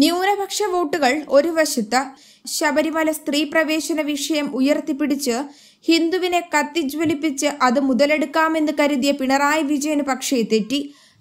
ന്യൂനപക്ഷ വോട്ടുകൾ ഒരു വശത്ത് ശബരിമല സ്ത്രീ പ്രവേശന വിഷയം ഉയർത്തിപ്പിടിച്ച് ഹിന്ദുവിനെ കത്തിജ്വലിപ്പിച്ച് അത് മുതലെടുക്കാമെന്ന് കരുതിയ പിണറായി വിജയന് പക്ഷേ തെറ്റി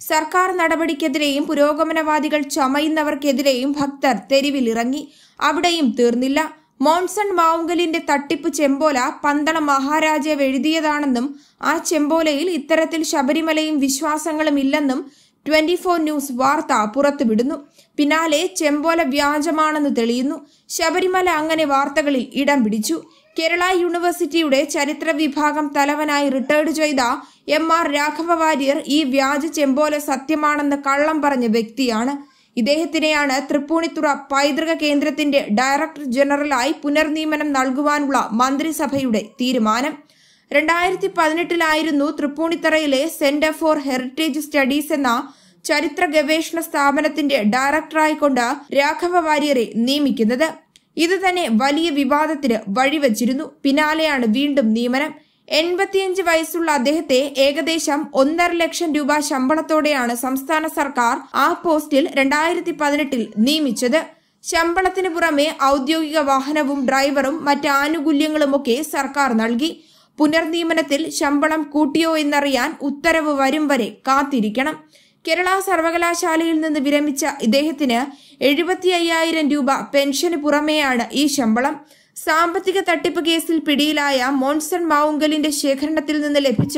സർക്കാർ നടപടിക്കെതിരെയും പുരോഗമനവാദികൾ ചമയുന്നവർക്കെതിരെയും ഭക്തർ തെരുവിലിറങ്ങി അവിടെയും തീർന്നില്ല മോൺസൺ മാവുങ്കലിന്റെ തട്ടിപ്പ് ചെമ്പോല പന്തളം മഹാരാജാവ് എഴുതിയതാണെന്നും ആ ചെമ്പോലയിൽ ഇത്തരത്തിൽ ശബരിമലയും വിശ്വാസങ്ങളും ഇല്ലെന്നും ട്വന്റി ഫോർ ന്യൂസ് വാർത്ത പുറത്തുവിടുന്നു പിന്നാലെ ചെമ്പോല വ്യാജമാണെന്ന് തെളിയുന്നു ശബരിമല അങ്ങനെ വാർത്തകളിൽ ഇടം പിടിച്ചു കേരള യൂണിവേഴ്സിറ്റിയുടെ ചരിത്ര വിഭാഗം തലവനായി റിട്ടയർഡ് ചെയ്ത എം ആർ രാഘവ വാര്യർ ഈ വ്യാജ ചെമ്പോല സത്യമാണെന്ന് കള്ളം പറഞ്ഞ വ്യക്തിയാണ് ഇദ്ദേഹത്തിനെയാണ് തൃപ്പൂണിത്തുറ പൈതൃക കേന്ദ്രത്തിന്റെ ഡയറക്ടർ ജനറലായി പുനർനിയമനം നൽകുവാനുള്ള മന്ത്രിസഭയുടെ തീരുമാനം രണ്ടായിരത്തി പതിനെട്ടിലായിരുന്നു തൃപ്പൂണിത്തറയിലെ സെന്റർ ഫോർ ഹെറിറ്റേജ് സ്റ്റഡീസ് എന്ന ചരിത്ര ഗവേഷണ സ്ഥാപനത്തിന്റെ ഡയറക്ടറായി കൊണ്ട് രാഘവ വാര്യരെ നിയമിക്കുന്നത് ഇത് തന്നെ വലിയ വിവാദത്തിന് വഴിവെച്ചിരുന്നു പിന്നാലെയാണ് വീണ്ടും നിയമനം എൺപത്തിയഞ്ച് വയസ്സുള്ള അദ്ദേഹത്തെ ഏകദേശം ഒന്നര ലക്ഷം രൂപ ശമ്പളത്തോടെയാണ് സംസ്ഥാന സർക്കാർ ആ പോസ്റ്റിൽ രണ്ടായിരത്തി പതിനെട്ടിൽ നിയമിച്ചത് ശമ്പളത്തിന് പുറമെ ഔദ്യോഗിക വാഹനവും ഡ്രൈവറും മറ്റ് ആനുകൂല്യങ്ങളുമൊക്കെ സർക്കാർ നൽകി പുനർനിയമനത്തിൽ ശമ്പളം കൂട്ടിയോ എന്നറിയാൻ ഉത്തരവ് വരും വരെ കാത്തിരിക്കണം കേരള സർവകലാശാലയിൽ നിന്ന് വിരമിച്ച ഇദ്ദേഹത്തിന് എഴുപത്തി അയ്യായിരം രൂപ പെൻഷന് പുറമെയാണ് ഈ ശമ്പളം സാമ്പത്തിക തട്ടിപ്പ് കേസിൽ പിടിയിലായ മോൺസൺ മാവുങ്കലിന്റെ ശേഖരണത്തിൽ നിന്ന് ലഭിച്ച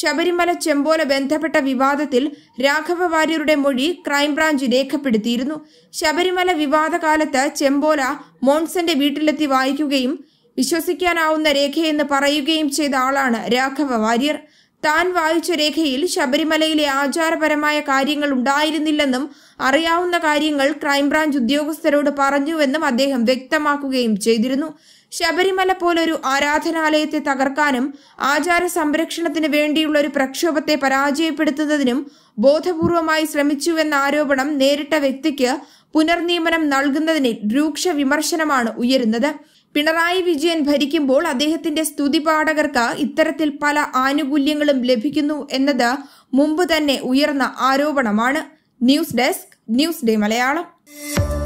ശബരിമല ചെമ്പോല ബന്ധപ്പെട്ട വിവാദത്തിൽ രാഘവ വാര്യരുടെ മൊഴി ക്രൈംബ്രാഞ്ച് രേഖപ്പെടുത്തിയിരുന്നു ശബരിമല വിവാദകാലത്ത് ചെമ്പോല മോൺസന്റെ വീട്ടിലെത്തി വായിക്കുകയും വിശ്വസിക്കാനാവുന്ന രേഖയെന്ന് പറയുകയും ചെയ്ത ആളാണ് രാഘവ വാര്യർ താൻ വായിച്ച രേഖയിൽ ശബരിമലയിലെ ആചാരപരമായ കാര്യങ്ങൾ ഉണ്ടായിരുന്നില്ലെന്നും അറിയാവുന്ന കാര്യങ്ങൾ ക്രൈംബ്രാഞ്ച് ഉദ്യോഗസ്ഥരോട് പറഞ്ഞുവെന്നും അദ്ദേഹം വ്യക്തമാക്കുകയും ചെയ്തിരുന്നു ശബരിമല പോലൊരു ആരാധനാലയത്തെ തകർക്കാനും ആചാര സംരക്ഷണത്തിന് വേണ്ടിയുള്ള ഒരു പ്രക്ഷോഭത്തെ പരാജയപ്പെടുത്തുന്നതിനും ബോധപൂർവമായി ശ്രമിച്ചുവെന്ന ആരോപണം നേരിട്ട വ്യക്തിക്ക് പുനർനിയമനം നൽകുന്നതിന് രൂക്ഷ വിമർശനമാണ് ഉയരുന്നത് പിണറായി വിജയൻ ഭരിക്കുമ്പോൾ അദ്ദേഹത്തിന്റെ പാഠകർക്ക് ഇത്തരത്തിൽ പല ആനുകൂല്യങ്ങളും ലഭിക്കുന്നു എന്നത് മുമ്പ് തന്നെ ഉയർന്ന ആരോപണമാണ് news desk news day Malayalam